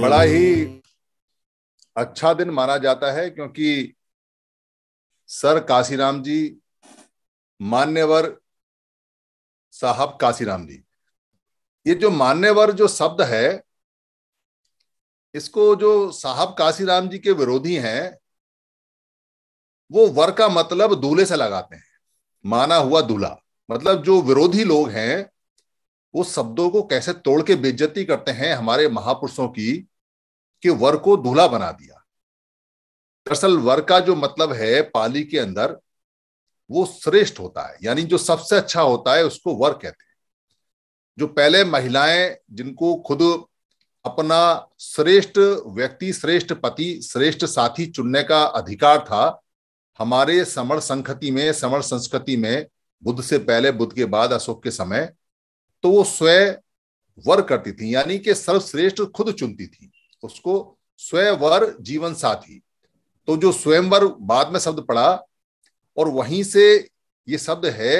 बड़ा ही अच्छा दिन माना जाता है क्योंकि सर काशीराम जी मान्यवर साहब काशीराम जी ये जो मान्यवर जो शब्द है इसको जो साहब काशीराम जी के विरोधी हैं वो वर का मतलब दूल्हे से लगाते हैं माना हुआ दूल्हा मतलब जो विरोधी लोग हैं वो शब्दों को कैसे तोड़ के बेज्जती करते हैं हमारे महापुरुषों की कि वर को दूल्हा बना दिया दरअसल वर का जो मतलब है पाली के अंदर वो श्रेष्ठ होता है यानी जो सबसे अच्छा होता है उसको वर कहते हैं जो पहले महिलाएं जिनको खुद अपना श्रेष्ठ व्यक्ति श्रेष्ठ पति श्रेष्ठ साथी चुनने का अधिकार था हमारे समर संखति में समर संस्कृति में बुद्ध से पहले बुद्ध के बाद अशोक के समय तो वो स्वयं वर करती थी यानी कि सर्वश्रेष्ठ खुद चुनती थी उसको स्वयंवर जीवन साथी तो जो स्वयंवर बाद में शब्द पड़ा और वहीं से ये शब्द है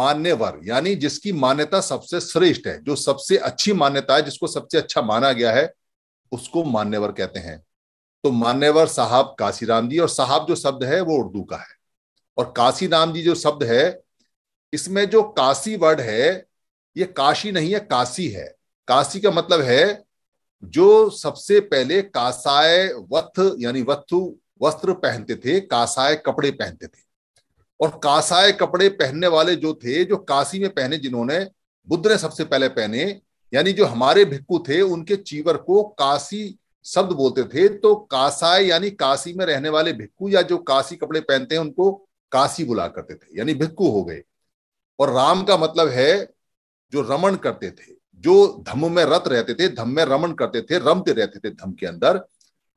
मान्यवर यानी जिसकी मान्यता सबसे श्रेष्ठ है जो सबसे अच्छी मान्यता है जिसको सबसे अच्छा माना गया है उसको मान्यवर कहते हैं तो मान्यवर साहब राम जी और साहब जो शब्द है वो उर्दू का है और राम जी जो शब्द है इसमें जो काशी वर्ड है ये काशी नहीं है काशी है काशी का मतलब है जो सबसे पहले कासाय वथ यानी वत्थु वस्त्र पहनते थे कासाय कपड़े पहनते थे और कासाय कपड़े पहनने वाले जो थे जो काशी में पहने जिन्होंने बुद्ध ने सबसे पहले पहने यानी जो हमारे भिक्कु थे उनके चीवर को काशी शब्द बोलते थे तो कासाय यानी काशी में रहने वाले भिक्कू या जो काशी कपड़े पहनते हैं उनको काशी बुला करते थे यानी भिक्कू हो गए और राम का मतलब है जो रमण करते थे जो धम्म में रत रहते थे धम्म में रमण करते थे रमते रहते थे धम्म के अंदर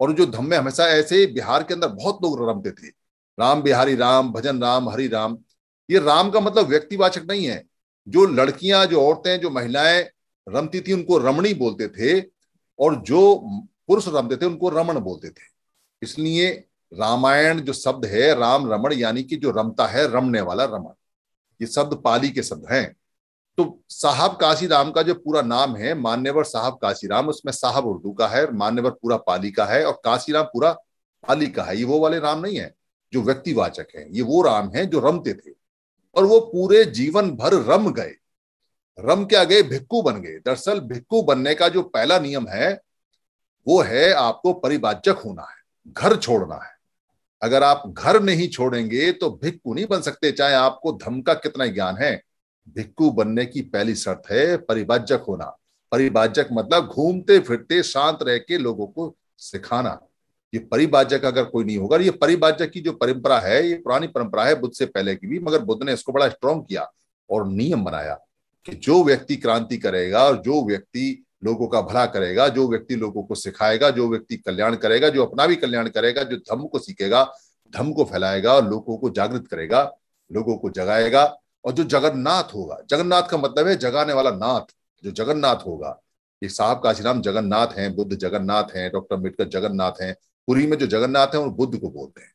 और जो धम्म में हमेशा ऐसे बिहार के अंदर बहुत लोग रमते थे राम बिहारी राम भजन राम हरि राम ये राम का मतलब व्यक्तिवाचक नहीं है जो लड़कियां जो औरतें जो महिलाएं रमती थी उनको रमणी बोलते थे और जो पुरुष रमते थे उनको रमण बोलते थे इसलिए रामायण जो शब्द है राम रमण यानी कि जो रमता है रमने वाला रमण ये शब्द पाली के शब्द हैं तो साहब काशीराम का जो पूरा नाम है मान्यवर साहब काशीराम उसमें साहब उर्दू का है मान्यवर पूरा पाली का है और काशीराम पूरा पाली का है ये वो वाले नाम नहीं है जो व्यक्तिवाचक है ये वो राम है जो रमते थे और वो पूरे जीवन भर रम गए रम क्या गए भिक्कू बन गए दरअसल भिक्कू बनने का जो पहला नियम है वो है आपको परिवाचक होना है घर छोड़ना है अगर आप घर नहीं छोड़ेंगे तो भिक्कू नहीं बन सकते चाहे आपको धम का कितना ज्ञान है भिक्कू बनने की पहली शर्त है परिभाजक होना परिभाजक मतलब घूमते फिरते शांत रह के लोगों को सिखाना ये परिभाजक अगर कोई नहीं होगा ये परिभाजक की जो परंपरा है ये पुरानी परंपरा है बुद्ध से पहले की भी मगर बुद्ध ने इसको बड़ा स्ट्रॉन्ग किया और नियम बनाया कि जो व्यक्ति क्रांति करेगा और जो व्यक्ति लोगों का भला करेगा जो व्यक्ति लोगों को सिखाएगा जो व्यक्ति कल्याण करेगा जो अपना भी कल्याण करेगा जो धम्म को सीखेगा धम्म को फैलाएगा और लोगों को जागृत करेगा लोगों को जगाएगा और जो जगन्नाथ होगा जगन्नाथ का मतलब है जगाने वाला नाथ जो जगन्नाथ होगा ये साहब काशीराम जगन्नाथ हैं बुद्ध जगन्नाथ हैं डॉक्टर अम्बेडकर जगन्नाथ हैं पुरी में जो जगन्नाथ है वो बुद्ध को बोलते हैं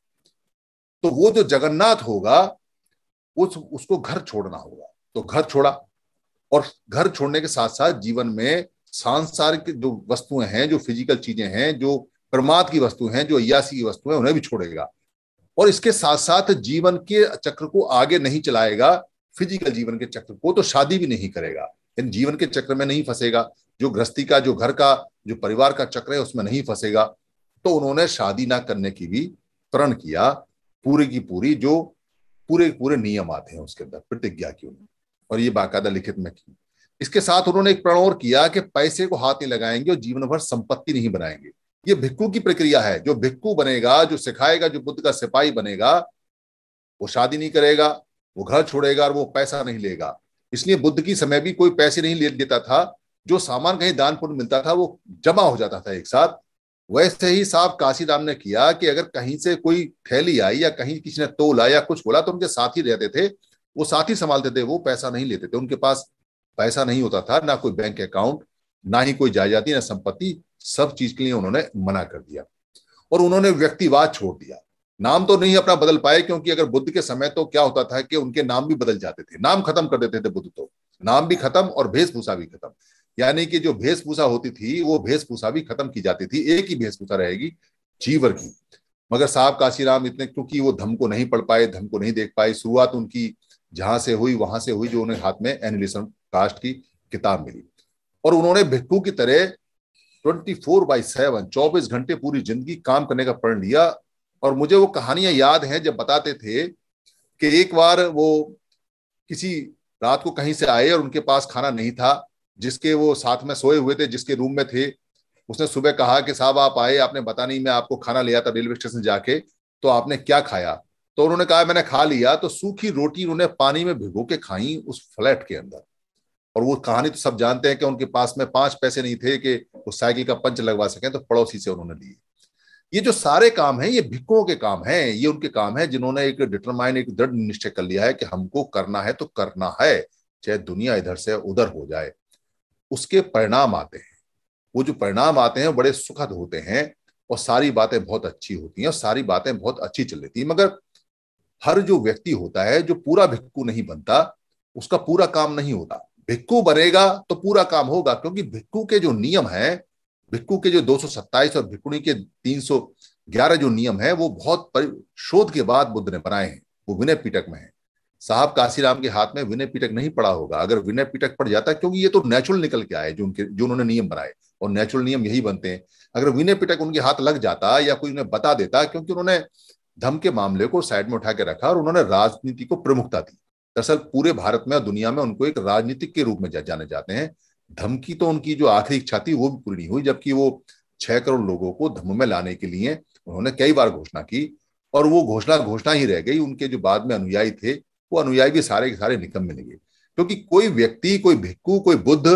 तो वो जो जगन्नाथ होगा उस उसको घर छोड़ना होगा तो घर छोड़ा और घर छोड़ने के साथ साथ जीवन में सांसारिक जो वस्तुएं हैं जो फिजिकल चीजें हैं जो प्रमाद की वस्तुएं हैं जो अयासी की वस्तु है उन्हें भी छोड़ेगा और इसके साथ साथ जीवन के चक्र को आगे नहीं चलाएगा फिजिकल जीवन के चक्र को तो शादी भी नहीं करेगा इन जीवन के चक्र में नहीं फंसेगा जो गृहस्थी का जो घर का जो परिवार का चक्र है उसमें नहीं फंसेगा तो उन्होंने शादी ना करने की भी प्रण किया पूरी की पूरी जो पूरे पूरे नियम आते हैं उसके अंदर प्रतिज्ञा की उन्होंने और ये बाकायदा लिखित में की इसके साथ उन्होंने एक प्रण और किया कि पैसे को हाथ नहीं लगाएंगे और जीवन भर संपत्ति नहीं बनाएंगे ये भिक्खु की प्रक्रिया है जो भिक्खु बनेगा जो सिखाएगा जो बुद्ध का सिपाही बनेगा वो शादी नहीं करेगा वो घर छोड़ेगा और वो पैसा नहीं लेगा इसलिए बुद्ध की समय भी कोई पैसे नहीं ले देता था जो सामान कहीं दान पुण्य मिलता था वो जमा हो जाता था एक साथ वैसे ही साहब काशीराम ने किया कि अगर कहीं से कोई थैली आई या कहीं किसी ने तोला या कुछ बोला तो उनके साथ ही रहते थे वो साथ ही संभालते थे वो पैसा नहीं लेते थे उनके पास पैसा नहीं होता था ना कोई बैंक अकाउंट ना ही कोई जायजाती ना संपत्ति सब चीज के लिए उन्होंने मना कर दिया और उन्होंने व्यक्तिवाद छोड़ दिया नाम तो नहीं अपना बदल पाए क्योंकि अगर बुद्ध के समय तो क्या होता था कि उनके नाम भी बदल जाते थे नाम खत्म कर देते थे बुद्ध तो नाम भी खत्म और भेषभूषा भी खत्म यानी कि जो भेषभूषा होती थी वो भेषभूषा भी खत्म की जाती थी एक ही भेषभूषा रहेगी जीवर की मगर साहब काशीराम इतने क्योंकि वो धम को नहीं पढ़ पाए धम को नहीं देख पाए शुरुआत उनकी जहां से हुई वहां से हुई जो उन्हें हाथ में एनिलिसन कास्ट की किताब मिली और उन्होंने भिक्खू की तरह ट्वेंटी फोर बाई सेवन चौबीस घंटे पूरी जिंदगी काम करने का प्रण लिया और मुझे वो कहानियां याद हैं जब बताते थे कि एक बार वो किसी रात को कहीं से आए और उनके पास खाना नहीं था जिसके वो साथ में सोए हुए थे जिसके रूम में थे उसने सुबह कहा कि साहब आप आए आपने बता नहीं मैं आपको खाना लिया था रेलवे स्टेशन जाके तो आपने क्या खाया तो उन्होंने कहा मैंने खा लिया तो सूखी रोटी उन्होंने पानी में भिगो के खाई उस फ्लैट के अंदर और वो कहानी तो सब जानते हैं कि उनके पास में पांच पैसे नहीं थे कि उस साइकिल का पंच लगवा सकें तो पड़ोसी से उन्होंने लिए ये जो सारे काम हैं ये भिक्खुओं के काम हैं ये उनके काम हैं जिन्होंने एक डिटरमाइन एक दृढ़ निश्चय कर लिया है कि हमको करना है तो करना है चाहे दुनिया इधर से उधर हो जाए उसके परिणाम आते हैं वो जो परिणाम आते हैं बड़े सुखद होते हैं और सारी बातें बहुत अच्छी होती हैं और सारी बातें बहुत अच्छी चल रही थी मगर हर जो व्यक्ति होता है जो पूरा भिक्कू नहीं बनता उसका पूरा काम नहीं होता भिक्कू बनेगा तो पूरा काम होगा क्योंकि भिक्कू के जो नियम हैं भिक्कू के जो 227 और भिक्कुणी के 311 जो नियम है वो बहुत शोध के बाद बुद्ध ने बनाए हैं वो विनय पीटक में है साहब काशीराम के हाथ में विनय पीटक नहीं पड़ा होगा अगर विनय पीटक पड़ जाता क्योंकि ये तो नेचुरल निकल के आए जो उनके जो उन्होंने नियम बनाए और नेचुरल नियम यही बनते हैं अगर विनय पीटक उनके हाथ लग जाता या कोई उन्हें बता देता क्योंकि उन्होंने धम के मामले को साइड में उठा के रखा और उन्होंने राजनीति को प्रमुखता दी दरअसल पूरे भारत में और दुनिया में उनको एक राजनीतिक के रूप में जाने जाते हैं धमकी तो उनकी जो आखिरी इच्छा थी वो भी पूरी नहीं हुई जबकि वो छह करोड़ लोगों को धम्म में लाने के लिए उन्होंने कई बार घोषणा की और वो घोषणा घोषणा ही रह गई उनके जो बाद में अनुयायी थे वो अनुयायी भी सारे के सारे निकम में लगे क्योंकि तो कोई व्यक्ति कोई भिक्कू कोई बुद्ध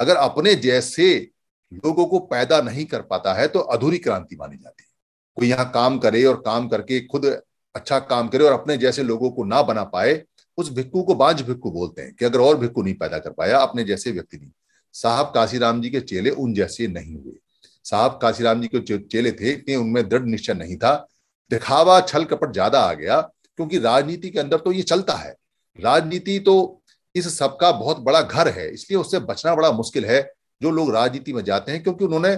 अगर अपने जैसे लोगों को पैदा नहीं कर पाता है तो अधूरी क्रांति मानी जाती है कोई यहाँ काम करे और काम करके खुद अच्छा काम करे और अपने जैसे लोगों को ना बना पाए उस भिक्कू को बांझ भिक्कू बोलते हैं कि अगर और भिक्कू नहीं पैदा कर पाया अपने जैसे व्यक्ति नहीं साहब काशीराम जी के चेले उन जैसे नहीं हुए साहब काशीराम जी के चेले थे इतने उनमें दृढ़ निश्चय नहीं था दिखावा छल कपट ज्यादा आ गया क्योंकि राजनीति के अंदर तो ये चलता है राजनीति तो इस सब का बहुत बड़ा घर है इसलिए उससे बचना बड़ा मुश्किल है जो लोग राजनीति में जाते हैं क्योंकि उन्होंने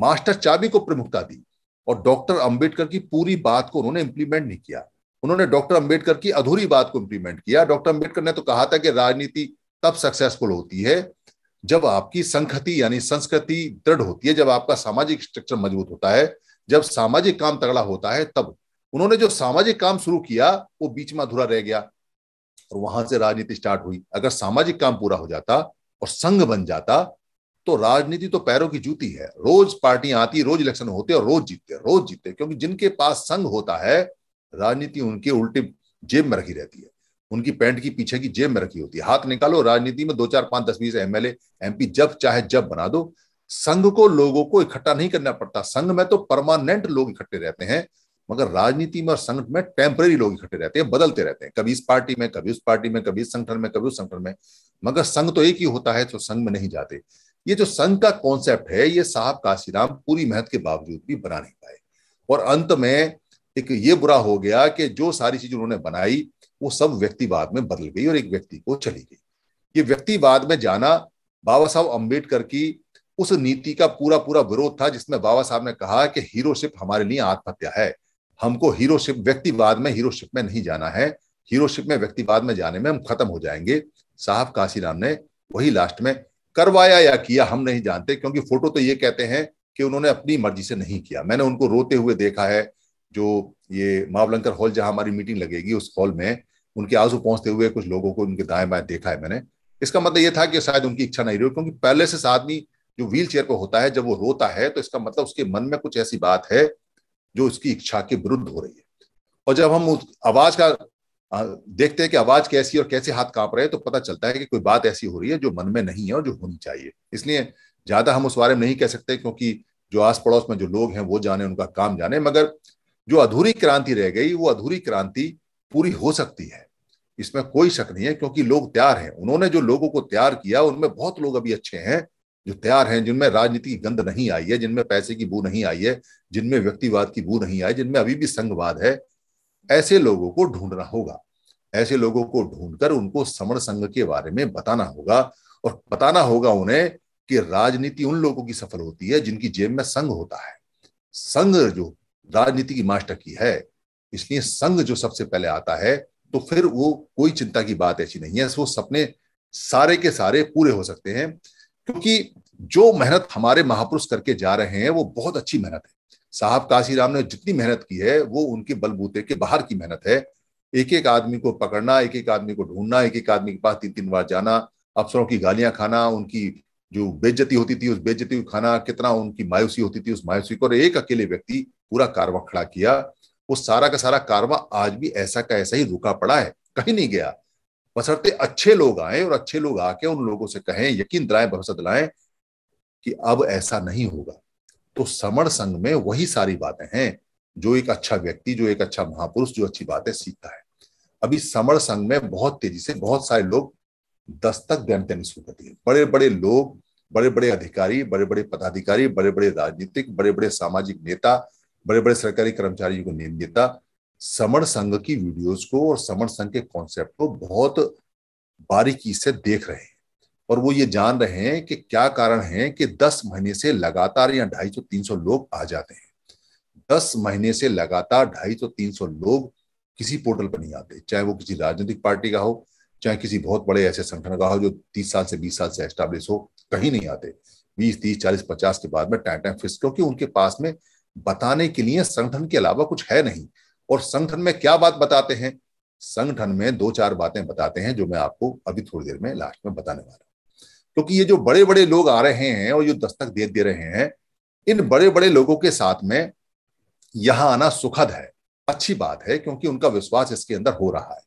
मास्टर चाबी को प्रमुखता दी और डॉक्टर अंबेडकर की पूरी बात को उन्होंने इंप्लीमेंट नहीं किया उन्होंने डॉक्टर अंबेडकर की अधूरी बात को इम्प्लीमेंट किया डॉक्टर अंबेडकर ने तो कहा था कि राजनीति तब सक्सेसफुल होती है जब आपकी संखति यानी संस्कृति दृढ़ होती है जब आपका सामाजिक स्ट्रक्चर मजबूत होता है जब सामाजिक काम तगड़ा होता है तब उन्होंने जो सामाजिक काम शुरू किया वो बीच में अधूरा रह गया और वहां से राजनीति स्टार्ट हुई अगर सामाजिक काम पूरा हो जाता और संघ बन जाता तो राजनीति तो पैरों की जूती है रोज पार्टियां आती रोज इलेक्शन होते और रोज जीतते रोज जीतते क्योंकि जिनके पास संघ होता है राजनीति उनके उल्टे जेब में रखी रहती है उनकी पैंट की पीछे की जेब में रखी होती है हाथ निकालो राजनीति में दो चार पांच दस बीस एमएलए एमपी जब चाहे जब बना दो संघ को लोगों को इकट्ठा नहीं करना पड़ता संघ में तो परमानेंट लोग इकट्ठे रहते हैं मगर राजनीति में और संघ में टेम्पररी लोग इकट्ठे रहते हैं बदलते रहते हैं कभी इस पार्टी में कभी उस पार्टी में कभी इस संगठन में कभी उस संगठन में मगर संघ तो एक ही होता है तो संघ में नहीं जाते ये जो संघ का कॉन्सेप्ट है ये साहब काशीराम पूरी मेहनत के बावजूद भी बना नहीं पाए और अंत में एक ये बुरा हो गया कि जो सारी चीज उन्होंने बनाई वो सब व्यक्तिवाद में बदल गई और एक व्यक्ति को चली गई ये व्यक्तिवाद में जाना बाबा साहब अम्बेडकर की उस नीति का पूरा पूरा विरोध था जिसमें बाबा साहब ने कहा कि हीरोशिप हमारे लिए आत्महत्या है हमको हीरोशिप व्यक्तिवाद में हीरोशिप में नहीं जाना है हीरोशिप में व्यक्तिवाद में जाने में हम खत्म हो जाएंगे साहब काशीराम ने वही लास्ट में करवाया या किया हम नहीं जानते क्योंकि फोटो तो ये कहते हैं कि उन्होंने अपनी मर्जी से नहीं किया मैंने उनको रोते हुए देखा है जो ये मावलंकर हॉल जहां हमारी मीटिंग लगेगी उस हॉल में उनके आंसू पहुंचते हुए कुछ लोगों को उनके दाएं बाएं देखा है मैंने इसका मतलब ये था कि शायद उनकी इच्छा नहीं रही क्योंकि पहले से आदमी जो व्हील चेयर पर होता है जब वो रोता है तो इसका मतलब उसके मन में कुछ ऐसी बात है जो उसकी इच्छा के विरुद्ध हो रही है और जब हम उस आवाज का देखते हैं कि आवाज कैसी और कैसे हाथ कांप रहे हैं तो पता चलता है कि कोई बात ऐसी हो रही है जो मन में नहीं है और जो होनी चाहिए इसलिए ज्यादा हम उस बारे में नहीं कह सकते क्योंकि जो आस पड़ोस में जो लोग हैं वो जाने उनका काम जाने मगर जो अधूरी क्रांति रह गई वो अधूरी क्रांति पूरी हो सकती है इसमें कोई शक नहीं है क्योंकि लोग तैयार हैं उन्होंने जो लोगों को तैयार किया उनमें बहुत लोग अभी अच्छे हैं जो तैयार हैं जिनमें राजनीति की गंध नहीं आई है जिनमें पैसे की बू नहीं आई है जिनमें व्यक्तिवाद की बू नहीं आई जिनमें अभी भी संघवाद है ऐसे लोगों को ढूंढना होगा ऐसे लोगों को ढूंढकर उनको समण संघ के बारे में बताना होगा और बताना होगा उन्हें कि राजनीति उन लोगों की सफल होती है जिनकी जेब में संघ होता है संघ जो राजनीति की मास्टर की है इसलिए संघ जो सबसे पहले आता है तो फिर वो कोई चिंता की बात ऐसी नहीं है वो सपने सारे के सारे पूरे हो सकते हैं क्योंकि जो मेहनत हमारे महापुरुष करके जा रहे हैं वो बहुत अच्छी मेहनत है साहब काशीराम ने जितनी मेहनत की है वो उनके बलबूते के बाहर की मेहनत है एक एक आदमी को पकड़ना एक एक आदमी को ढूंढना एक एक आदमी के पास तीन तीन बार जाना अफसरों की गालियां खाना उनकी जो बेज्जती होती थी उस बेज्जती को खाना कितना उनकी मायूसी होती थी उस मायूसी को और एक अकेले व्यक्ति पूरा कारवा खड़ा किया वो सारा का सारा कारवा आज भी ऐसा का ऐसा ही रुका पड़ा है कहीं नहीं गया बसरते अच्छे लोग आए और अच्छे लोग आके उन लोगों से कहें यकीन दिलाए भरोसा दिलाए कि अब ऐसा नहीं होगा तो समण संघ में वही सारी बातें हैं जो एक अच्छा व्यक्ति जो एक अच्छा महापुरुष जो अच्छी बातें सीखता है अभी समण संघ में बहुत तेजी से बहुत सारे लोग दस्तक देने शुरू कर दिए बड़े बड़े लोग बड़े बड़े अधिकारी बड़े बड़े पदाधिकारी बड़े बड़े राजनीतिक बड़े बड़े सामाजिक नेता बड़े बड़े सरकारी कर्मचारियों को नेम देता समर संघ की वीडियोस को और समर संघ के कॉन्सेप्ट को बहुत बारीकी से देख रहे हैं और वो ये जान रहे हैं कि क्या कारण है कि दस महीने से लगातार या ढाई सौ तीन सौ लोग आ जाते हैं दस महीने से लगातार ढाई सौ तीन सौ लोग किसी पोर्टल पर नहीं आते चाहे वो किसी राजनीतिक पार्टी का हो चाहे किसी बहुत बड़े ऐसे संगठन का हो जो तीस साल से बीस साल से एस्टाब्लिश हो कहीं नहीं आते बीस तीस चालीस पचास के बाद में टाइम टाइम फिक्स क्योंकि उनके पास में बताने के लिए संगठन के अलावा कुछ है नहीं और संगठन में क्या बात बताते हैं संगठन में दो चार बातें बताते हैं जो मैं आपको अभी थोड़ी देर में लास्ट में बताने वाला हूं क्योंकि ये जो बड़े बड़े लोग आ रहे हैं और जो दस्तक दे दे रहे हैं इन बड़े बड़े लोगों के साथ में यहां आना सुखद है अच्छी बात है क्योंकि उनका विश्वास इसके अंदर हो रहा है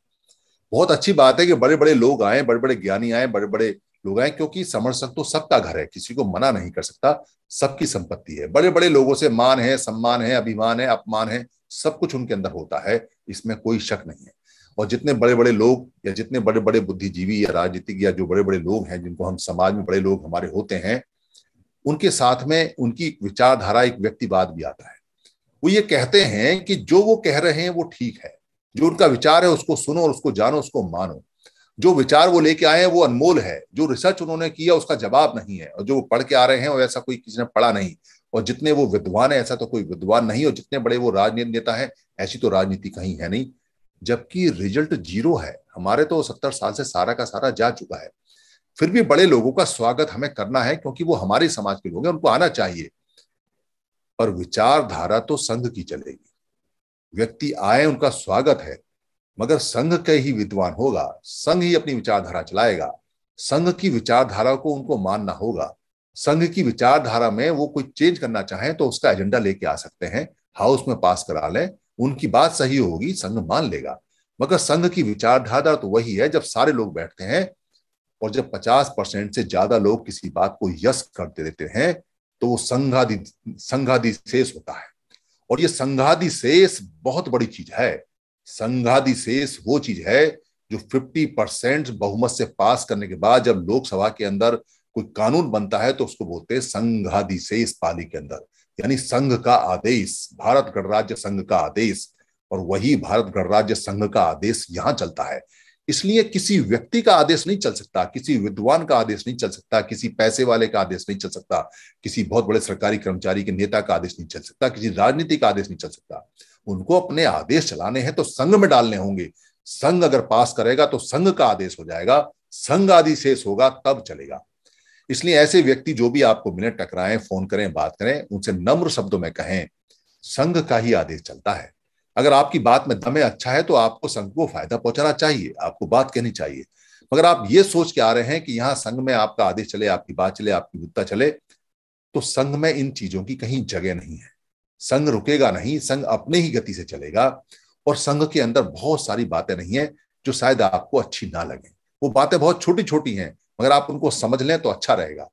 बहुत अच्छी बात है कि बड़े बड़े लोग आए बड़े बड़े ज्ञानी आए बड़े बड़े लोग आए क्योंकि समर्थक तो सबका घर है किसी को मना नहीं कर सकता सबकी संपत्ति है बड़े बड़े लोगों से मान है सम्मान है अभिमान है अपमान है सब कुछ उनके अंदर होता है इसमें कोई शक नहीं है और जितने बड़े बड़े लोग या जितने बड़े बड़े बुद्धिजीवी या राजनीतिक या जो बड़े बड़े लोग हैं जिनको हम समाज में बड़े लोग हमारे होते हैं उनके साथ में उनकी विचारधारा एक व्यक्तिवाद भी आता है वो ये कहते हैं कि जो वो कह रहे हैं वो ठीक है जो उनका विचार है उसको सुनो और उसको जानो उसको मानो जो विचार वो लेके आए हैं वो अनमोल है जो रिसर्च उन्होंने किया उसका जवाब नहीं है और जो वो पढ़ के आ रहे हैं और ऐसा कोई किसी ने पढ़ा नहीं और जितने वो विद्वान है ऐसा तो कोई विद्वान नहीं और जितने बड़े वो राजनीति नेता है ऐसी तो राजनीति कहीं है नहीं जबकि रिजल्ट जीरो है हमारे तो सत्तर साल से सारा का सारा जा चुका है फिर भी बड़े लोगों का स्वागत हमें करना है क्योंकि वो हमारे समाज के लोग हैं उनको आना चाहिए पर विचारधारा तो संघ की चलेगी व्यक्ति आए उनका स्वागत है मगर संघ का ही विद्वान होगा संघ ही अपनी विचारधारा चलाएगा संघ की विचारधारा को उनको मानना होगा संघ की विचारधारा में वो कोई चेंज करना चाहे तो उसका एजेंडा लेके आ सकते हैं हाउस में पास करा लें उनकी बात सही होगी संघ मान लेगा मगर संघ की विचारधारा तो वही है जब सारे लोग बैठते हैं और जब 50 परसेंट से ज्यादा लोग किसी बात को यस करते देते हैं तो वो संघादि संघादि शेष होता है और ये संघादि शेष बहुत बड़ी चीज है संघाधिशेष वो चीज है जो 50 परसेंट बहुमत से पास करने के बाद जब लोकसभा के अंदर कोई कानून बनता है तो उसको बोलते हैं शेष पाली के अंदर यानी संघ का आदेश भारत गणराज्य संघ का आदेश और वही भारत गणराज्य संघ का आदेश यहां चलता है इसलिए किसी व्यक्ति का आदेश नहीं चल सकता किसी विद्वान का आदेश नहीं चल सकता किसी पैसे वाले का आदेश नहीं चल सकता किसी बहुत बड़े सरकारी कर्मचारी के नेता का आदेश नहीं चल सकता किसी राजनीति का आदेश नहीं चल सकता उनको अपने आदेश चलाने हैं तो संघ में डालने होंगे संघ अगर पास करेगा तो संघ का आदेश हो जाएगा संघ आदि शेष होगा तब चलेगा इसलिए ऐसे व्यक्ति जो भी आपको मिले टकराएं फोन करें बात करें उनसे नम्र शब्दों में कहें संघ का ही आदेश चलता है अगर आपकी बात में दमे अच्छा है तो आपको संघ को फायदा पहुंचाना चाहिए आपको बात कहनी चाहिए मगर आप ये सोच के आ रहे हैं कि यहाँ संघ में आपका आदेश चले आपकी बात चले आपकी विद्ता चले तो संघ में इन चीजों की कहीं जगह नहीं है संघ रुकेगा नहीं संघ अपने ही गति से चलेगा और संघ के अंदर बहुत सारी बातें नहीं है जो शायद आपको अच्छी ना लगे वो बातें बहुत छोटी छोटी हैं मगर आप उनको समझ लें तो अच्छा रहेगा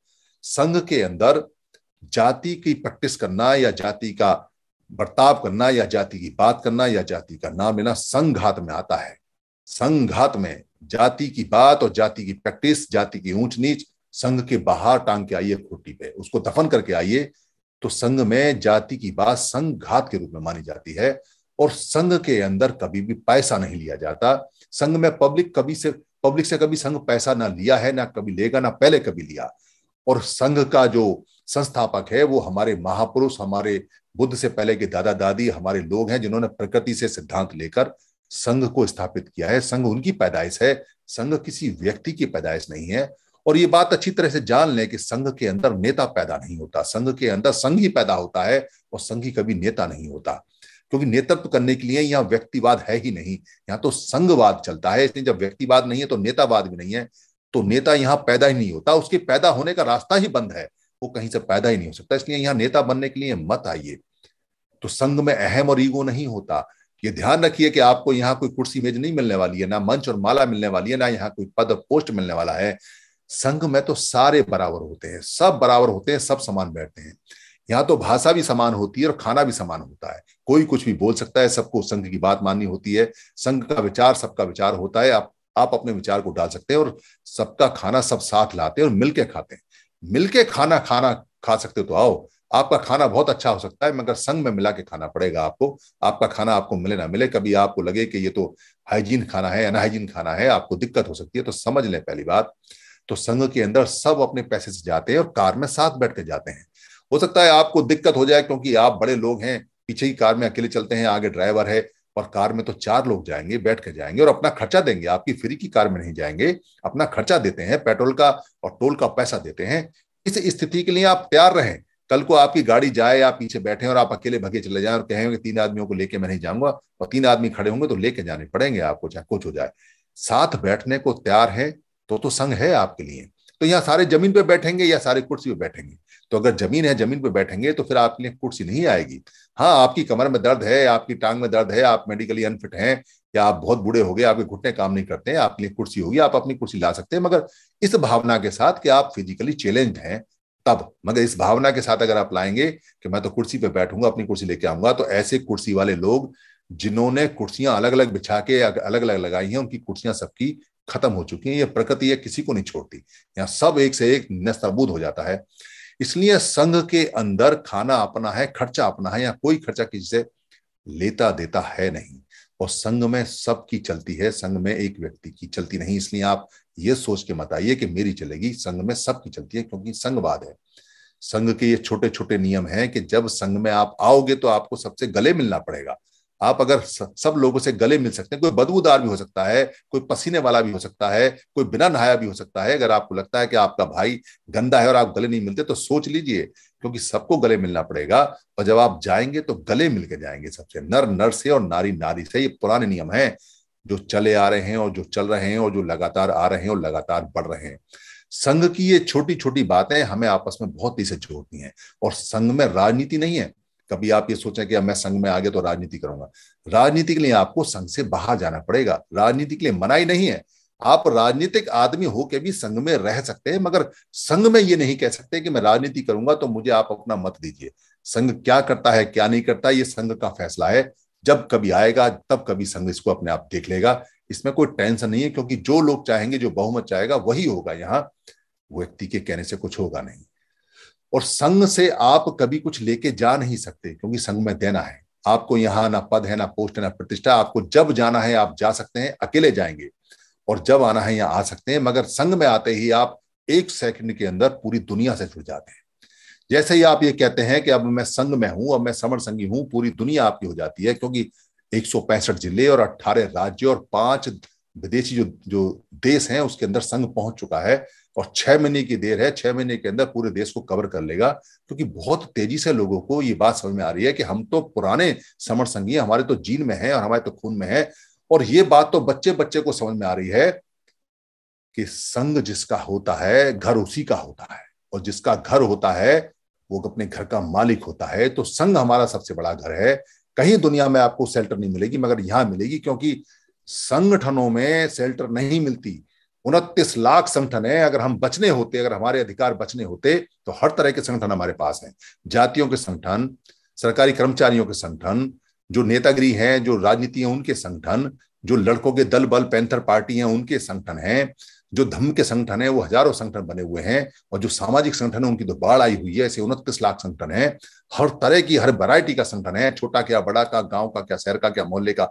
संघ के अंदर जाति की प्रैक्टिस करना या जाति का बर्ताव करना या जाति की बात करना या जाति का नाम लेना संघात में आता है संघात में जाति की बात और जाति की प्रैक्टिस जाति की ऊंच नीच संघ के बाहर टांग के आइए खुट्टी पे उसको दफन करके आइए तो संघ में जाति की बात संघात के रूप में मानी जाती है और संघ के अंदर कभी भी पैसा नहीं लिया जाता संघ में पब्लिक कभी से पब्लिक से कभी संघ पैसा ना लिया है ना कभी लेगा ना पहले कभी लिया और संघ का जो संस्थापक है वो हमारे महापुरुष हमारे बुद्ध से पहले के दादा दादी हमारे लोग हैं जिन्होंने प्रकृति से सिद्धांत लेकर संघ को स्थापित किया है संघ उनकी पैदाइश है संघ किसी व्यक्ति की पैदाइश नहीं है और ये बात अच्छी तरह से जान लें कि संघ के अंदर नेता पैदा नहीं होता संघ के अंदर संघ ही पैदा होता है और संघ ही कभी नेता नहीं होता क्योंकि नेतृत्व करने के लिए यहाँ व्यक्तिवाद है ही नहीं यहाँ तो संघवाद चलता है इसलिए जब व्यक्तिवाद नहीं है तो नेतावाद भी नहीं है तो नेता यहाँ पैदा ही नहीं होता उसके पैदा होने का रास्ता ही बंद है वो कहीं से पैदा ही नहीं हो सकता इसलिए यहाँ नेता बनने के लिए मत आइए तो संघ में अहम और ईगो नहीं होता ये ध्यान रखिए कि आपको यहाँ कोई कुर्सी मेज नहीं मिलने वाली है ना मंच और माला मिलने वाली है ना यहाँ कोई पद पोस्ट मिलने वाला है संघ में तो सारे बराबर होते हैं सब बराबर होते हैं सब समान बैठते हैं यहाँ तो भाषा भी समान होती है और खाना भी समान होता है कोई कुछ भी बोल सकता है सबको संघ की बात माननी होती है संघ का विचार सबका विचार होता है आप आप अपने विचार को डाल सकते हैं और सबका खाना सब साथ लाते हैं और मिलके खाते हैं मिलके खाना खाना खा सकते हो तो आओ आपका खाना बहुत अच्छा हो सकता है मगर संघ में मिला के खाना पड़ेगा आपको आपका खाना आपको मिले ना मिले कभी आपको लगे कि ये तो हाइजीन खाना है अनहाइजीन खाना है आपको दिक्कत हो सकती है तो समझ लें पहली बात तो संघ के अंदर सब अपने पैसे से जाते हैं और कार में साथ बैठते जाते हैं हो सकता है आपको दिक्कत हो जाए क्योंकि आप बड़े लोग हैं पीछे की कार में अकेले चलते हैं आगे ड्राइवर है और कार में तो चार लोग जाएंगे बैठ कर जाएंगे और अपना खर्चा देंगे आपकी फ्री की कार में नहीं जाएंगे अपना खर्चा देते हैं पेट्रोल का और टोल का पैसा देते हैं इस स्थिति के लिए आप तैयार रहें कल को आपकी गाड़ी जाए आप पीछे बैठे और आप अकेले भगे चले जाएं और कहेंगे तीन आदमियों को लेके मैं नहीं जाऊंगा और तीन आदमी खड़े होंगे तो लेके जाने पड़ेंगे आपको चाहे कुछ हो जाए साथ बैठने को तैयार है तो तो संघ है आपके लिए तो यहाँ सारे जमीन पे बैठेंगे या सारे कुर्सी पे बैठेंगे तो अगर जमीन है जमीन पे बैठेंगे तो फिर आपके लिए कुर्सी नहीं आएगी हाँ आपकी कमर में दर्द है आपकी टांग में दर्द है आप मेडिकली अनफिट हैं या आप बहुत बूढ़े हो गए आपके घुटने काम नहीं करते हैं आपके लिए कुर्सी होगी आप अपनी कुर्सी ला सकते हैं मगर इस भावना के साथ कि आप फिजिकली चैलेंज हैं तब मगर इस भावना के साथ अगर आप लाएंगे कि मैं तो कुर्सी पे बैठूंगा अपनी कुर्सी लेके आऊंगा तो ऐसे कुर्सी वाले लोग जिन्होंने कुर्सियां अलग अलग बिछा के अलग अलग लगाई हैं उनकी कुर्सियां सबकी खत्म हो चुकी है यह प्रकृति यह किसी को नहीं छोड़ती यहाँ सब एक से एक नस्ताबूद हो जाता है इसलिए संघ के अंदर खाना अपना है खर्चा अपना है या कोई खर्चा किसी से लेता देता है नहीं और संघ में सबकी चलती है संघ में एक व्यक्ति की चलती नहीं इसलिए आप ये सोच के मत आइए कि मेरी चलेगी संघ में सबकी चलती है क्योंकि संघवाद है संघ के ये छोटे छोटे नियम हैं कि जब संघ में आप आओगे तो आपको सबसे गले मिलना पड़ेगा आप अगर सब लोगों से गले मिल सकते हैं कोई बदबूदार भी हो सकता है कोई पसीने वाला भी हो सकता है कोई बिना नहाया भी हो सकता है अगर आपको लगता है कि आपका भाई गंदा है और आप गले नहीं मिलते तो सोच लीजिए क्योंकि सबको गले मिलना पड़ेगा और जब आप जाएंगे तो गले मिल के जाएंगे सबसे नर नर से और नारी नारी से ये पुराने नियम है जो चले आ रहे हैं और जो चल रहे हैं और जो लगातार आ रहे हैं और लगातार बढ़ रहे हैं संघ की ये छोटी छोटी बातें हमें आपस में बहुत तेजी से जोड़ती हैं और संघ में राजनीति नहीं है कभी आप ये सोचें कि मैं संघ में आ गया तो राजनीति करूंगा राजनीति के लिए आपको संघ से बाहर जाना पड़ेगा राजनीति के लिए मनाही नहीं है आप राजनीतिक आदमी होके भी संघ में रह सकते हैं मगर संघ में ये नहीं कह सकते कि मैं राजनीति करूंगा तो मुझे आप अपना मत दीजिए संघ क्या करता है क्या नहीं करता ये संघ का फैसला है जब कभी आएगा तब कभी संघ इसको अपने आप देख लेगा इसमें कोई टेंशन नहीं है क्योंकि जो लोग चाहेंगे जो बहुमत चाहेगा वही होगा यहाँ व्यक्ति के कहने से कुछ होगा नहीं और संघ से आप कभी कुछ लेके जा नहीं सकते क्योंकि संघ में देना है आपको यहां ना पद है ना पोस्ट है ना प्रतिष्ठा आपको जब जाना है आप जा सकते हैं अकेले जाएंगे और जब आना है यहाँ आ सकते हैं मगर संघ में आते ही आप एक सेकंड के अंदर पूरी दुनिया से जुड़ जाते हैं जैसे ही आप ये कहते हैं कि अब मैं संघ में हूं अब मैं समर संघी हूं पूरी दुनिया आपकी हो जाती है क्योंकि एक जिले और अट्ठारह राज्य और पांच विदेशी जो जो देश हैं उसके अंदर संघ पहुंच चुका है और छह महीने की देर है छह महीने के अंदर पूरे देश को कवर कर लेगा क्योंकि तो बहुत तेजी से लोगों को ये बात समझ में आ रही है कि हम तो पुराने समर संघी हमारे तो जीन में है और हमारे तो खून में है और ये बात तो बच्चे बच्चे को समझ में आ रही है कि संघ जिसका होता है घर उसी का होता है और जिसका घर होता है वो अपने घर का मालिक होता है तो संघ हमारा सबसे बड़ा घर है कहीं दुनिया में आपको सेल्टर नहीं मिलेगी मगर यहां मिलेगी क्योंकि संगठनों में सेल्टर नहीं मिलती उनतीस लाख संगठन है अगर हम बचने होते अगर हमारे अधिकार बचने होते तो हर तरह के संगठन हमारे पास हैं जातियों के संगठन सरकारी कर्मचारियों के संगठन जो नेतागिरी है जो राजनीति है उनके संगठन जो लड़कों के दल बल पैंथर पार्टी हैं उनके संगठन हैं जो धम्म के संगठन है वो हजारों संगठन बने हुए हैं और जो सामाजिक संगठन है उनकी तो बाढ़ आई हुई है ऐसे उनतीस लाख संगठन है हर तरह की हर वैरायटी का संगठन है छोटा क्या बड़ा का गांव का क्या शहर का क्या मोहल्ले का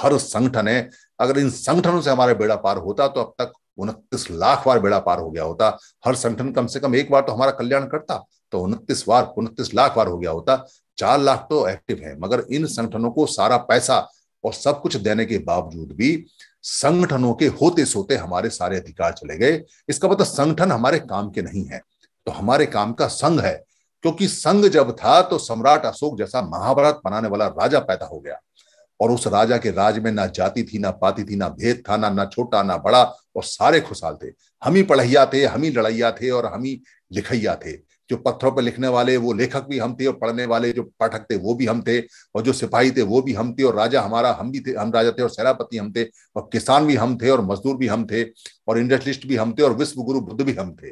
हर संगठन है अगर इन संगठनों से हमारा बेड़ा पार होता तो अब तक उनतीस लाख बार बेड़ा पार हो गया होता हर संगठन कम से कम एक बार तो हमारा कल्याण करता तो उनतीस बार उनतीस लाख बार हो गया होता चार लाख तो एक्टिव है मगर इन संगठनों को सारा पैसा और सब कुछ देने के बावजूद भी संगठनों के होते सोते हमारे सारे अधिकार चले गए इसका मतलब संगठन हमारे काम के नहीं है तो हमारे काम का संघ है क्योंकि संघ जब था तो सम्राट अशोक जैसा महाभारत बनाने वाला राजा पैदा हो गया और उस राजा के राज में ना जाति थी ना पाती थी ना भेद था ना ना छोटा ना बड़ा और सारे खुशहाल थे हम ही पढ़ैया थे हम ही लड़ैया थे और हम ही लिखैया थे जो पत्थरों पर लिखने वाले वो लेखक भी हम थे और पढ़ने वाले जो पाठक थे वो भी हम थे और जो सिपाही थे वो भी हम थे और राजा हमारा हम भी थे हम राजा थे और सेनापति हम थे और किसान भी हम थे और मजदूर भी हम थे और इंडस्ट्रिस्ट भी हम थे और विश्व गुरु बुद्ध भी हम थे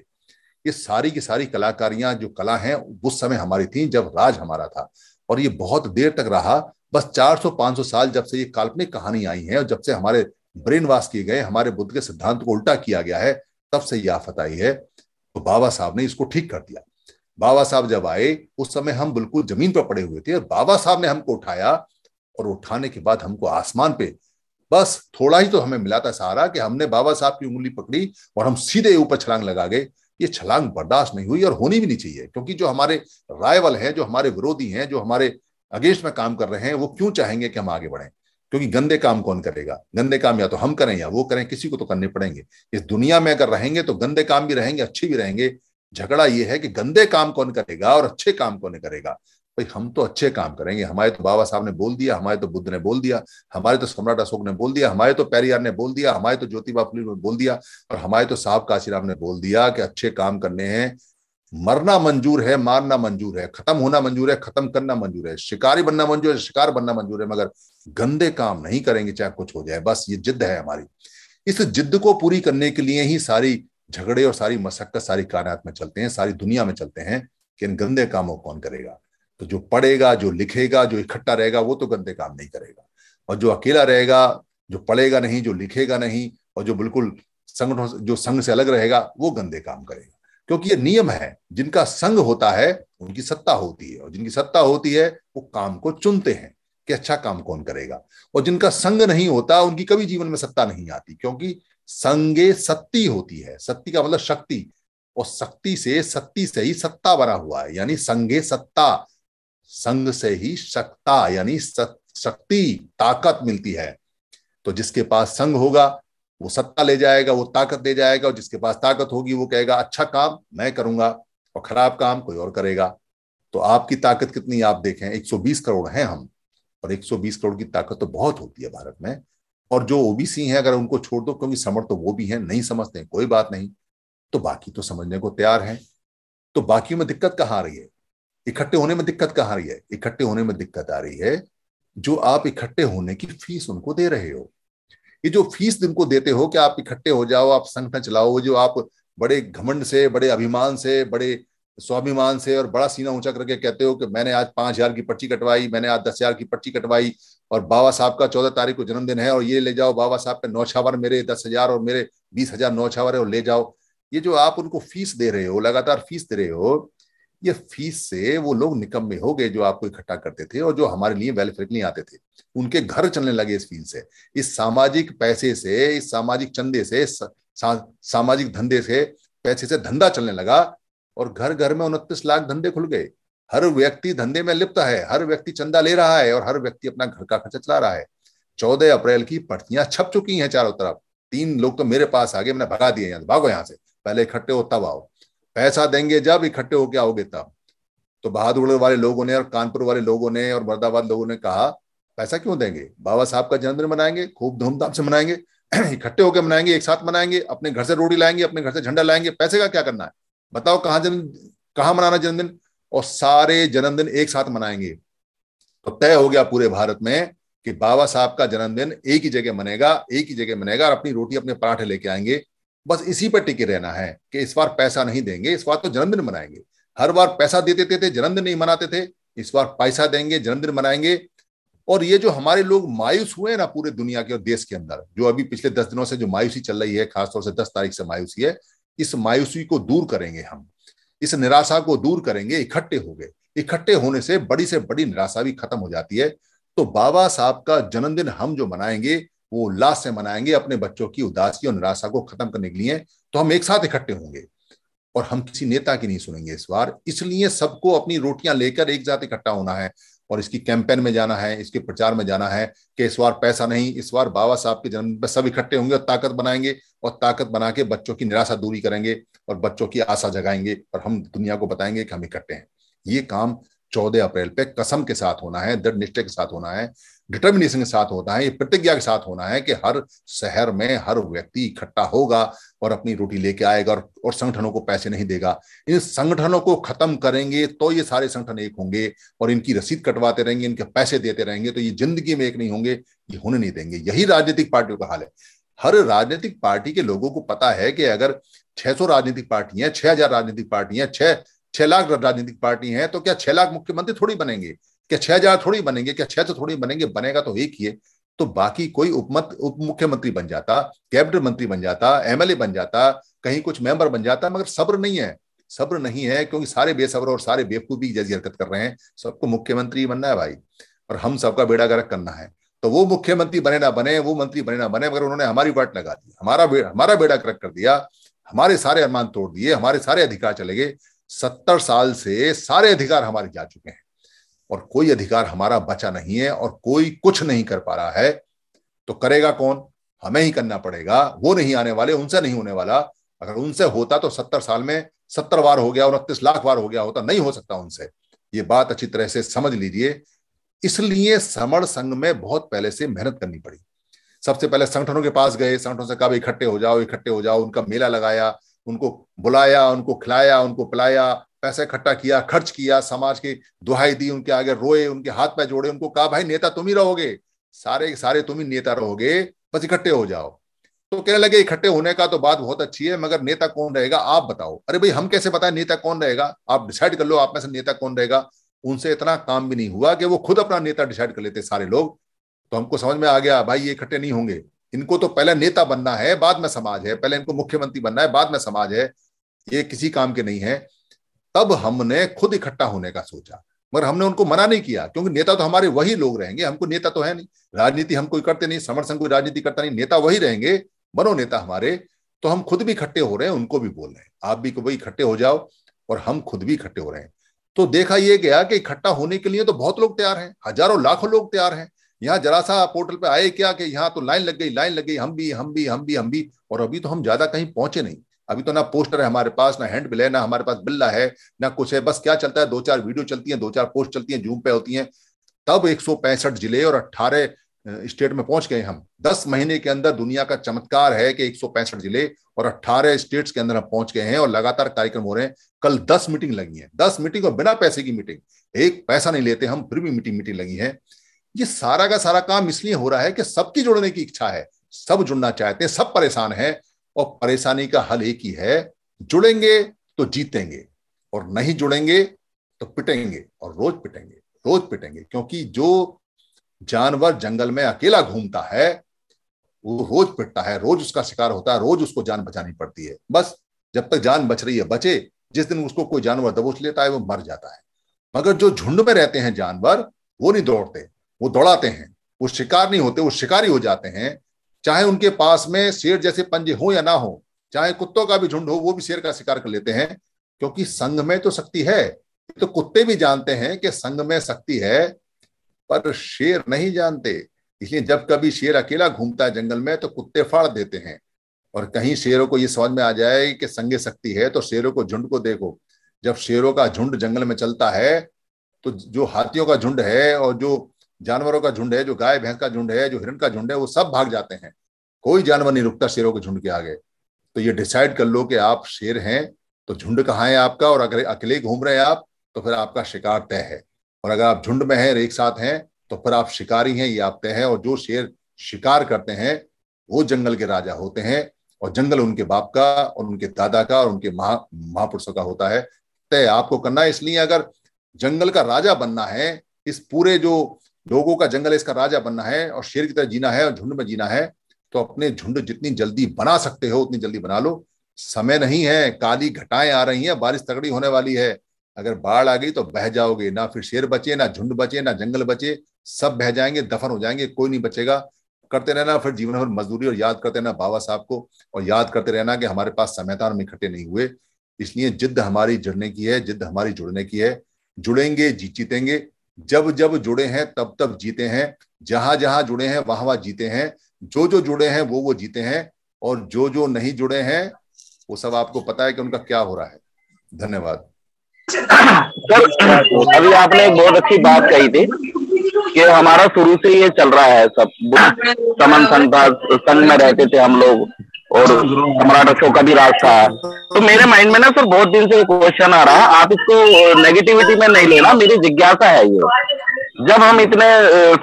ये सारी की सारी कलाकारियां जो कला हैं उस समय हमारी थी जब राज हमारा था और ये बहुत देर तक रहा बस 400-500 साल जब से ये काल्पनिक कहानी आई है और जब से हमारे ब्रेन वाश किए गए हमारे बुद्ध के सिद्धांत को उल्टा किया गया है तब से ये आफत आई है तो बाबा साहब ने इसको ठीक कर दिया बाबा साहब जब आए उस समय हम बिल्कुल जमीन पर पड़े हुए थे और बाबा साहब ने हमको उठाया और उठाने के बाद हमको आसमान पे बस थोड़ा ही तो हमें मिला था सहारा कि हमने बाबा साहब की उंगली पकड़ी और हम सीधे ऊपर छलांग लगा गए ये छलांग बर्दाश्त नहीं हुई और होनी भी नहीं चाहिए क्योंकि जो हमारे राइवल हैं जो हमारे विरोधी हैं जो हमारे अगेंस्ट में काम कर रहे हैं वो क्यों चाहेंगे कि हम आगे बढ़ें क्योंकि गंदे काम कौन करेगा गंदे काम या तो हम करें या वो करें किसी को तो करने पड़ेंगे इस दुनिया में अगर रहेंगे तो गंदे काम भी रहेंगे अच्छे भी रहेंगे झगड़ा ये है कि गंदे काम कौन करेगा और अच्छे काम कौन करेगा भाई हम तो अच्छे काम करेंगे हमारे तो बाबा साहब ने बोल दिया हमारे तो बुद्ध ने बोल दिया हमारे तो सम्राट अशोक ने बोल दिया हमारे तो पैरियार ने बोल दिया हमारे तो ज्योतिबा फुले ने बोल दिया और हमारे तो साहब काशीराम ने बोल दिया कि अच्छे काम करने हैं मरना मंजूर है मारना मंजूर है खत्म होना मंजूर है खत्म करना मंजूर है शिकारी बनना मंजूर है शिकार बनना मंजूर है मगर गंदे काम नहीं करेंगे चाहे कुछ हो जाए बस ये जिद है हमारी इस जिद को पूरी करने के लिए ही सारी झगड़े और सारी मशक्कत सारी कायनात में चलते हैं सारी दुनिया में चलते हैं कि इन गंदे कामों कौन करेगा तो जो पढ़ेगा जो लिखेगा जो इकट्ठा रहेगा वो तो गंदे काम नहीं करेगा और जो अकेला रहेगा जो पढ़ेगा नहीं जो लिखेगा नहीं और जो बिल्कुल संगठन जो संघ से अलग रहेगा वो गंदे काम करेगा क्योंकि ये नियम है जिनका संग होता है उनकी सत्ता होती है और जिनकी सत्ता होती है वो काम को चुनते हैं कि अच्छा काम कौन करेगा और जिनका संग नहीं होता उनकी कभी जीवन में सत्ता नहीं आती क्योंकि संगे सत्ती होती है सत्ती का मतलब शक्ति और शक्ति से सत्ती से ही सत्ता बना हुआ है यानी संगे सत्ता संग से ही सत्ता यानी शक्ति ताकत मिलती है तो जिसके पास संग होगा वो सत्ता ले जाएगा वो ताकत ले जाएगा और जिसके पास ताकत होगी वो कहेगा अच्छा काम मैं करूंगा और खराब काम कोई और करेगा तो आपकी ताकत कितनी आप देखें 120 करोड़ हैं हम और 120 करोड़ की ताकत तो बहुत होती है भारत में और जो ओबीसी हैं अगर उनको छोड़ दो क्योंकि समर्थ तो वो भी हैं नहीं समझते हैं कोई बात नहीं तो बाकी तो समझने को तैयार हैं तो बाकी में दिक्कत कहाँ आ रही है इकट्ठे होने में दिक्कत कहाँ आ रही है इकट्ठे होने में दिक्कत आ रही है जो आप इकट्ठे होने की फीस उनको दे रहे हो ये जो फीस इनको देते हो कि आप इकट्ठे हो जाओ आप संगठन चलाओ जो आप बड़े घमंड से बड़े अभिमान से बड़े स्वाभिमान से और बड़ा सीना ऊंचा करके कहते हो कि मैंने आज पांच हजार की पर्ची कटवाई मैंने आज दस हजार की पर्ची कटवाई और बाबा साहब का चौदह तारीख को जन्मदिन है और ये ले जाओ बाबा साहब का नौछावर मेरे दस हजार और मेरे बीस हजार नौछावर है और ले जाओ ये जो आप उनको फीस दे रहे हो लगातार फीस दे रहे हो ये फीस से वो लोग निकम में हो गए जो आपको इकट्ठा करते थे और जो हमारे लिए वेलफेयर के लिए आते थे उनके घर चलने लगे इस फीस से इस सामाजिक पैसे से इस सामाजिक चंदे से सा, सामाजिक धंधे से पैसे से धंधा चलने लगा और घर घर में उनतीस लाख धंधे खुल गए हर व्यक्ति धंधे में लिप्त है हर व्यक्ति चंदा ले रहा है और हर व्यक्ति अपना घर का खर्चा चला रहा है चौदह अप्रैल की पर्चियां छप चुकी हैं चारों तरफ तीन लोग तो मेरे पास आ गए मैंने भगा दिए भागो यहाँ से पहले इकट्ठे हो तब आओ पैसा देंगे जब इकट्ठे होके आओगे तब तो बहादुरगढ़ वाले लोगों ने और कानपुर वाले लोगों ने और मुरादाबाद लोगों ने कहा पैसा क्यों देंगे बाबा साहब का जन्मदिन मनाएंगे खूब धूमधाम से मनाएंगे इकट्ठे होकर मनाएंगे एक साथ मनाएंगे अपने घर से रोटी लाएंगे अपने घर से झंडा लाएंगे पैसे का क्या करना है बताओ कहाँ जन्म कहाँ मनाना जन्मदिन और सारे जन्मदिन एक साथ मनाएंगे तो तय हो गया पूरे भारत में कि बाबा साहब का जन्मदिन एक ही जगह मनेगा एक ही जगह मनेगा और अपनी रोटी अपने पराठे लेके आएंगे बस इसी पर टिके रहना है कि इस बार पैसा नहीं देंगे इस बार तो जन्मदिन मनाएंगे हर बार पैसा दे देते थे जन्मदिन नहीं मनाते थे इस बार पैसा देंगे जन्मदिन मनाएंगे और ये जो हमारे लोग मायूस हुए ना पूरे दुनिया के और देश के अंदर जो अभी पिछले दस दिनों से जो मायूसी चल रही है खासतौर से दस तारीख से मायूसी है इस मायूसी को दूर करेंगे हम इस निराशा को दूर करेंगे इकट्ठे हो गए इकट्ठे होने से बड़ी से बड़ी निराशा भी खत्म हो जाती है तो बाबा साहब का जन्मदिन हम जो मनाएंगे वो उल्लास से मनाएंगे अपने बच्चों की उदासी और निराशा को खत्म करने के लिए तो हम एक साथ इकट्ठे होंगे और हम किसी नेता की नहीं सुनेंगे इस बार इसलिए सबको अपनी रोटियां लेकर एक साथ इकट्ठा होना है और इसकी कैंपेन में जाना है इसके प्रचार में जाना है कि इस बार पैसा नहीं इस बार बाबा साहब के जन्म पर सब इकट्ठे होंगे और ताकत बनाएंगे और ताकत बना के बच्चों की निराशा दूरी करेंगे और बच्चों की आशा जगाएंगे और हम दुनिया को बताएंगे कि हम इकट्ठे हैं ये काम चौदह अप्रैल पे कसम के साथ होना है दृढ़ निश्चय के साथ होना है डिटर्मिनेशन के साथ होता है ये प्रतिज्ञा के साथ होना है कि हर शहर में हर व्यक्ति इकट्ठा होगा और अपनी रोटी लेके आएगा और, और संगठनों को पैसे नहीं देगा इन संगठनों को खत्म करेंगे तो ये सारे संगठन एक होंगे और इनकी रसीद कटवाते रहेंगे इनके पैसे देते रहेंगे तो ये जिंदगी में एक नहीं होंगे ये होने नहीं देंगे यही राजनीतिक पार्टियों का हाल है हर राजनीतिक पार्टी के लोगों को पता है कि अगर 600 राजनीतिक पार्टियां हजार राजनीतिक पार्टियां छह छह लाख राजनीतिक पार्टी हैं तो क्या छह लाख मुख्यमंत्री थोड़ी बनेंगे क्या छह हजार थोड़ी बनेंगे क्या छह तो थोड़ी बनेंगे बनेगा तो एक ही है तो बाकी कोई उपमत उप मुख्यमंत्री बन जाता कैबिनेट मंत्री बन जाता एमएलए बन जाता कहीं कुछ मेंबर बन जाता मगर सब्र नहीं है सब्र नहीं है क्योंकि सारे बेसब्र और सारे बेवकूफी जैसी हरकत कर रहे हैं सबको मुख्यमंत्री बनना है भाई और हम सबका बेड़ा गर्क करना है तो वो मुख्यमंत्री बने ना बने वो मंत्री बने ना बने मगर उन्होंने हमारी वाट लगा दी हमारा हमारा बेड़ा गर्क कर दिया हमारे सारे अरमान तोड़ दिए हमारे सारे अधिकार चले गए सत्तर साल से सारे अधिकार हमारे जा चुके हैं और कोई अधिकार हमारा बचा नहीं है और कोई कुछ नहीं कर पा रहा है तो करेगा कौन हमें ही करना पड़ेगा वो नहीं आने वाले उनसे नहीं होने वाला अगर उनसे होता तो सत्तर साल में सत्तर बार हो गया उनतीस लाख बार हो गया होता नहीं हो सकता उनसे ये बात अच्छी तरह से समझ लीजिए इसलिए समर संघ में बहुत पहले से मेहनत करनी पड़ी सबसे पहले संगठनों के पास गए संगठनों से कहा इकट्ठे हो जाओ इकट्ठे हो जाओ उनका मेला लगाया उनको बुलाया उनको खिलाया उनको पिलाया पैसा इकट्ठा किया खर्च किया समाज की दुहाई दी उनके आगे रोए उनके हाथ पैर जोड़े उनको कहा भाई नेता तुम ही रहोगे सारे सारे तुम ही नेता रहोगे बस इकट्ठे हो जाओ तो कहने लगे इकट्ठे होने का तो बात बहुत अच्छी है मगर नेता कौन रहेगा आप बताओ अरे भाई हम कैसे बताएं नेता कौन रहेगा आप डिसाइड कर लो आप में से नेता कौन रहेगा उनसे इतना काम भी नहीं हुआ कि वो खुद अपना नेता डिसाइड कर लेते सारे लोग तो हमको समझ में आ गया भाई ये इकट्ठे नहीं होंगे इनको तो पहले नेता बनना है बाद में समाज है पहले इनको मुख्यमंत्री बनना है बाद में समाज है ये किसी काम के नहीं है तब हमने खुद इकट्ठा होने का सोचा मगर हमने उनको मना नहीं किया क्योंकि नेता तो हमारे वही लोग रहेंगे हमको नेता तो है नहीं राजनीति हम कोई करते नहीं समर्थन कोई राजनीति करता नहीं नेता वही रहेंगे बनो नेता हमारे तो हम खुद भी इकट्ठे हो रहे हैं उनको भी बोल रहे हैं आप भी भाई इकट्ठे हो जाओ और हम खुद भी इकट्ठे हो रहे हैं तो देखा यह गया कि इकट्ठा होने के लिए तो बहुत लोग तैयार हैं हजारों लाखों लोग तैयार हैं यहाँ जरा सा पोर्टल पे आए क्या कि यहाँ तो लाइन लग गई लाइन लग गई हम भी हम भी हम भी हम भी और अभी तो हम ज्यादा कहीं पहुंचे नहीं अभी तो ना पोस्टर है हमारे पास ना हैंड बिल है ना हमारे पास बिल्ला है ना कुछ है बस क्या चलता है दो चार वीडियो चलती हैं दो चार पोस्ट चलती हैं जूम पे होती हैं तब एक जिले और अट्ठारह स्टेट में पहुंच गए हम दस महीने के अंदर दुनिया का चमत्कार है कि एक जिले और अट्ठारह स्टेट्स के अंदर हम पहुंच गए हैं और लगातार कार्यक्रम हो रहे हैं कल दस मीटिंग लगी है दस मीटिंग और बिना पैसे की मीटिंग एक पैसा नहीं लेते हम फिर भी मीटिंग मीटिंग लगी है ये सारा का सारा काम इसलिए हो रहा है कि सबकी जुड़ने की इच्छा है सब जुड़ना चाहते हैं सब परेशान है और परेशानी का हल एक ही है जुड़ेंगे तो जीतेंगे और नहीं जुड़ेंगे तो पिटेंगे और रोज पिटेंगे रोज पिटेंगे क्योंकि जो जानवर जंगल में अकेला घूमता है वो रोज पिटता है रोज उसका शिकार होता है रोज उसको जान बचानी पड़ती है बस जब तक जान बच रही है बचे जिस दिन उसको कोई जानवर दबोच लेता है वो मर जाता है मगर जो झुंड में रहते हैं जानवर वो नहीं दौड़ते वो दौड़ाते हैं वो शिकार नहीं होते वो शिकारी हो जाते हैं चाहे उनके पास में शेर जैसे पंजे हो या ना हो चाहे कुत्तों का भी झुंड हो वो भी शेर का शिकार कर लेते हैं क्योंकि संघ में तो शक्ति है तो कुत्ते भी जानते हैं कि संघ में शक्ति है पर शेर नहीं जानते इसलिए जब कभी शेर अकेला घूमता है जंगल में तो कुत्ते फाड़ देते हैं और कहीं शेरों को ये समझ में आ जाए कि संगे शक्ति है तो शेरों को झुंड को देखो जब शेरों का झुंड जंगल में चलता है तो जो हाथियों का झुंड है और जो जानवरों का झुंड है जो गाय भैंस का झुंड है जो हिरण का झुंड है वो सब भाग जाते हैं कोई जानवर नहीं रुकता शेरों के झुंड के आगे तो ये डिसाइड कर लो कि आप शेर हैं तो झुंड कहाँ है आपका और अगर अकेले घूम रहे हैं आप तो फिर आपका शिकार तय है और अगर आप झुंड में हैं एक साथ हैं तो फिर आप शिकारी हैं ये आप तय है और जो शेर शिकार करते हैं वो जंगल के राजा होते हैं और जंगल उनके बाप का और उनके दादा का और उनके महा महापुरुषों का होता है तय आपको करना है इसलिए अगर जंगल का राजा बनना है इस पूरे जो लोगों का जंगल इसका राजा बनना है और शेर की तरह जीना है और झुंड में जीना है तो अपने झुंड जितनी जल्दी बना सकते हो उतनी जल्दी बना लो समय नहीं है काली घटाएं आ रही हैं बारिश तगड़ी होने वाली है अगर बाढ़ आ गई तो बह जाओगे ना फिर शेर बचे ना झुंड बचे ना जंगल बचे सब बह जाएंगे दफन हो जाएंगे कोई नहीं बचेगा करते रहना फिर जीवन भर मजदूरी और याद करते रहना बाबा साहब को और याद करते रहना कि हमारे पास समय था इकट्ठे नहीं हुए इसलिए जिद हमारी जुड़ने की है जिद हमारी जुड़ने की है जुड़ेंगे जीत जीतेंगे जब जब जुड़े हैं तब तब जीते हैं जहां जहां जुड़े हैं वहां वहां जीते हैं जो जो जुड़े हैं वो वो जीते हैं और जो जो नहीं जुड़े हैं वो सब आपको पता है कि उनका क्या हो रहा है धन्यवाद सर अभी आपने एक बहुत अच्छी बात कही थी कि हमारा शुरू से ये चल रहा है सब हाँ। समन संघ में रहते थे हम लोग और सम्राट अशोक का भी राज था तो मेरे माइंड में ना सर बहुत दिन से क्वेश्चन आ रहा आप इसको नेगेटिविटी में नहीं लेना मेरी जिज्ञासा है ये जब हम इतने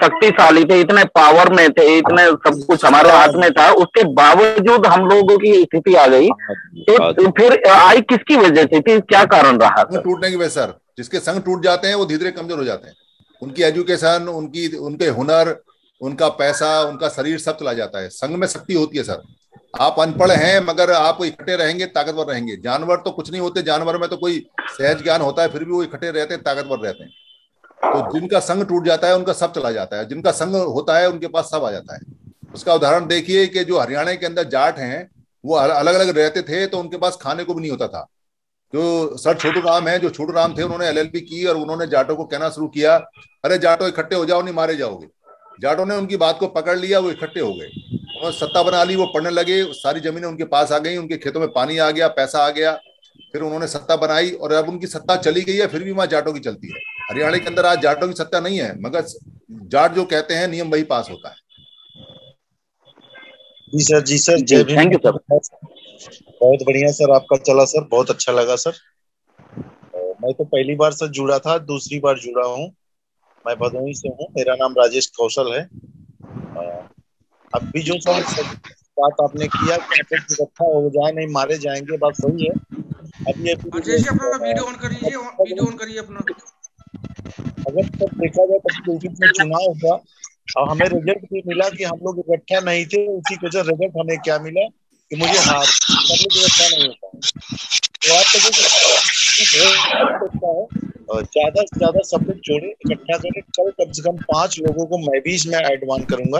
शक्तिशाली थे इतने पावर में थे इतने सब कुछ हमारे हाथ में था उसके बावजूद हम लोगों की स्थिति आ गई तो फिर आई किसकी वजह से थी क्या कारण रहा टूटने की वजह सर जिसके संग टूट जाते हैं वो धीरे धीरे कमजोर हो जाते हैं उनकी एजुकेशन उनकी उनके हुनर उनका पैसा उनका शरीर सब चला जाता है संघ में शक्ति होती है सर आप अनपढ़ हैं मगर आप इकट्ठे रहेंगे ताकतवर रहेंगे जानवर तो कुछ नहीं होते जानवर में तो कोई सहज ज्ञान होता है फिर भी वो इकट्ठे रहते हैं ताकतवर रहते हैं तो जिनका संग टूट जाता है उनका सब चला जाता है जिनका संग होता है उनके पास सब आ जाता है उसका उदाहरण देखिए कि जो हरियाणा के अंदर जाट हैं वो अलग अलग रहते थे तो उनके पास खाने को भी नहीं होता था जो सर छोटू राम है जो छोटू राम थे उन्होंने एल की और उन्होंने जाटों को कहना शुरू किया अरे जाटो इकट्ठे हो जाओ नहीं मारे जाओगे जाटों ने उनकी बात को पकड़ लिया वो इकट्ठे हो गए उन्होंने सत्ता बना ली वो पढ़ने लगे सारी जमीनें उनके पास आ गई उनके खेतों में पानी आ गया पैसा आ गया फिर उन्होंने सत्ता बनाई और अब उनकी सत्ता चली गई है फिर भी वहां जाटों की चलती है हरियाणा के अंदर आज जाटों की सत्ता नहीं है मगर जाट जो कहते हैं नियम वही पास होता है जी सर जी सर जय थैंक यू सर बहुत बढ़िया सर आपका चला सर बहुत अच्छा लगा सर मैं तो पहली बार सर जुड़ा था दूसरी बार जुड़ा हूँ मैं भदोही से हूँ मेरा नाम राजेश कौशल है अभी जो सब बात आपने किया इकट्ठा हो जाए नहीं मारे जाएंगे बात सही है अभी हाँ, अपना वीडियो ऑन कर लीजिए हाँ, वीडियो ऑन करिए अपना अगर तब तो देखा जाए तब तो कंस्टिट्यूशन में चुनाव होगा और हमें रिजल्ट भी मिला कि हम लोग इकट्ठा नहीं थे उसी के जो रिजल्ट हमें क्या मिला कि मुझे हार सब लोग इकट्ठा नहीं होता तो आप तक है ज्यादा से ज्यादा सब लोग जोड़े इकट्ठा करें कल कम से कम पांच लोगों को मैं भी इसमें एडवान करूंगा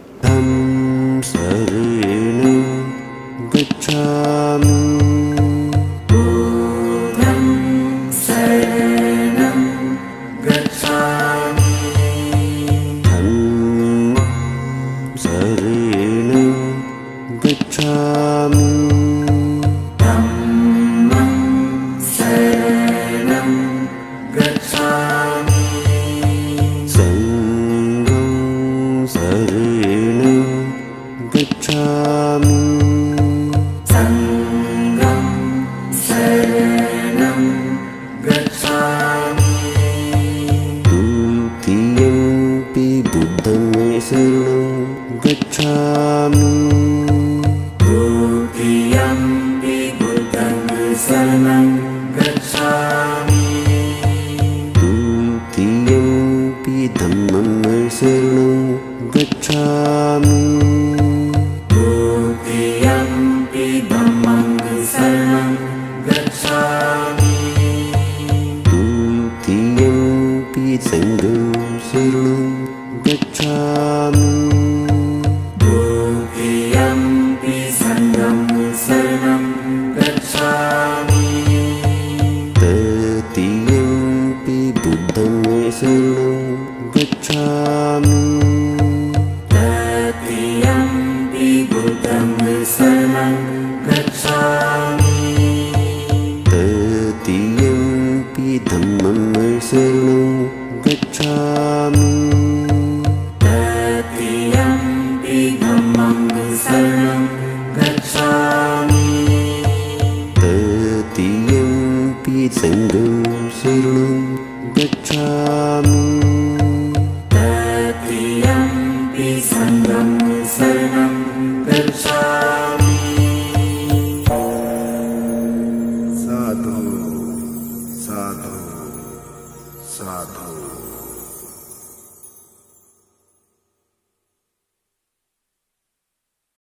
I'm